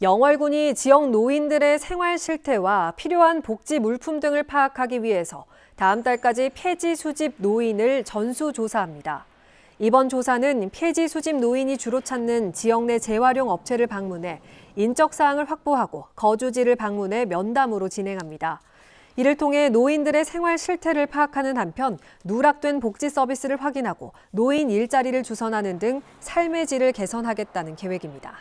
영월군이 지역 노인들의 생활 실태와 필요한 복지 물품 등을 파악하기 위해서 다음 달까지 폐지 수집 노인을 전수 조사합니다. 이번 조사는 폐지 수집 노인이 주로 찾는 지역 내 재활용 업체를 방문해 인적 사항을 확보하고 거주지를 방문해 면담으로 진행합니다. 이를 통해 노인들의 생활 실태를 파악하는 한편 누락된 복지 서비스를 확인하고 노인 일자리를 주선하는 등 삶의 질을 개선하겠다는 계획입니다.